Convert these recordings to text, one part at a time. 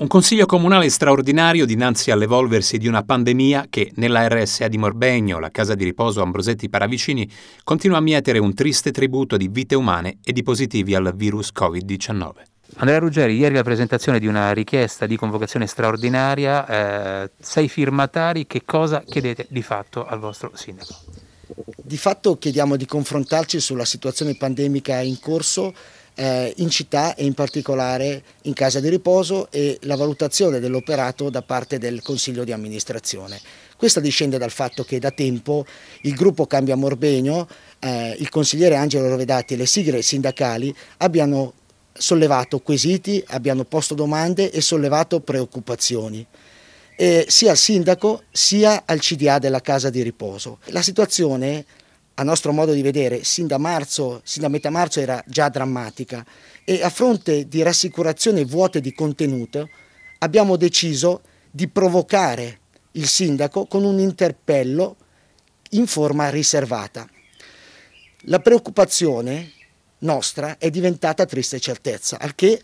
Un consiglio comunale straordinario dinanzi all'evolversi di una pandemia che nella RSA di Morbegno, la casa di riposo Ambrosetti Paravicini, continua a mietere un triste tributo di vite umane e di positivi al virus Covid-19. Andrea Ruggeri, ieri la presentazione di una richiesta di convocazione straordinaria, eh, sei firmatari, che cosa chiedete di fatto al vostro sindaco? Di fatto chiediamo di confrontarci sulla situazione pandemica in corso eh, in città e in particolare in casa di riposo e la valutazione dell'operato da parte del Consiglio di amministrazione. Questa discende dal fatto che da tempo il gruppo Cambia Morbegno, eh, il consigliere Angelo Rovedati e le sigle sindacali abbiano sollevato quesiti, abbiano posto domande e sollevato preoccupazioni. Eh, sia al sindaco sia al CDA della casa di riposo. La situazione a nostro modo di vedere, sin da, marzo, sin da metà marzo era già drammatica e a fronte di rassicurazioni vuote di contenuto abbiamo deciso di provocare il sindaco con un interpello in forma riservata. La preoccupazione nostra è diventata triste certezza, al che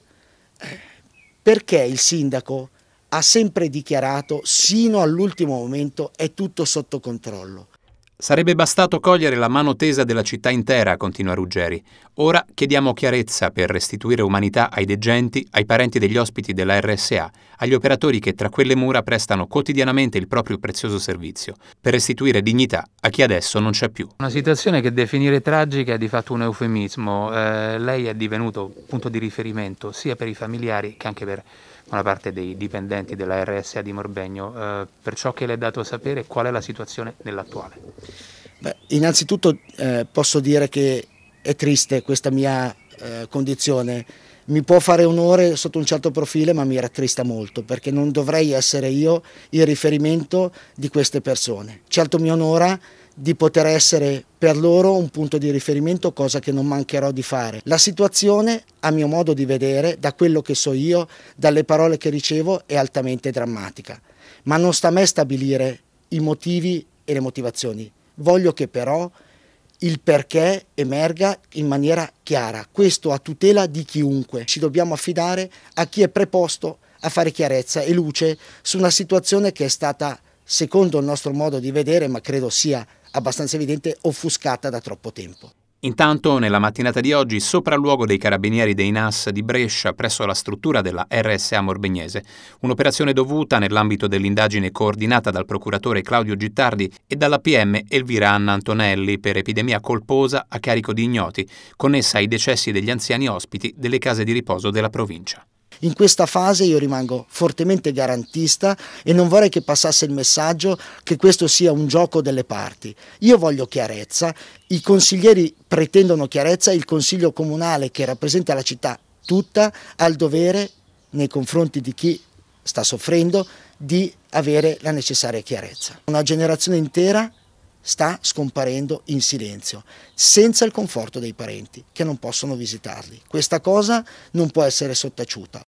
perché il sindaco ha sempre dichiarato sino all'ultimo momento è tutto sotto controllo. Sarebbe bastato cogliere la mano tesa della città intera, continua Ruggeri. Ora chiediamo chiarezza per restituire umanità ai degenti, ai parenti degli ospiti della RSA, agli operatori che tra quelle mura prestano quotidianamente il proprio prezioso servizio, per restituire dignità a chi adesso non c'è più. Una situazione che definire tragica è di fatto un eufemismo. Eh, lei è divenuto punto di riferimento sia per i familiari che anche per una parte dei dipendenti della RSA di Morbegno. Eh, per ciò che le è dato sapere, qual è la situazione nell'attuale? Beh, innanzitutto eh, posso dire che è triste questa mia eh, condizione. Mi può fare onore sotto un certo profilo, ma mi rattrista molto perché non dovrei essere io il riferimento di queste persone. Certo mi onora di poter essere per loro un punto di riferimento, cosa che non mancherò di fare. La situazione, a mio modo di vedere, da quello che so io, dalle parole che ricevo, è altamente drammatica. Ma non sta a me stabilire i motivi e le motivazioni. Voglio che però il perché emerga in maniera chiara, questo a tutela di chiunque. Ci dobbiamo affidare a chi è preposto a fare chiarezza e luce su una situazione che è stata, secondo il nostro modo di vedere, ma credo sia abbastanza evidente, offuscata da troppo tempo. Intanto, nella mattinata di oggi, sopralluogo dei carabinieri dei NAS di Brescia presso la struttura della RSA Morbegnese, un'operazione dovuta nell'ambito dell'indagine coordinata dal procuratore Claudio Gittardi e dalla PM Elvira Anna Antonelli per epidemia colposa a carico di ignoti, connessa ai decessi degli anziani ospiti delle case di riposo della provincia. In questa fase io rimango fortemente garantista e non vorrei che passasse il messaggio che questo sia un gioco delle parti. Io voglio chiarezza, i consiglieri pretendono chiarezza, il Consiglio Comunale che rappresenta la città tutta ha il dovere nei confronti di chi sta soffrendo di avere la necessaria chiarezza. Una generazione intera sta scomparendo in silenzio, senza il conforto dei parenti che non possono visitarli. Questa cosa non può essere sottaciuta.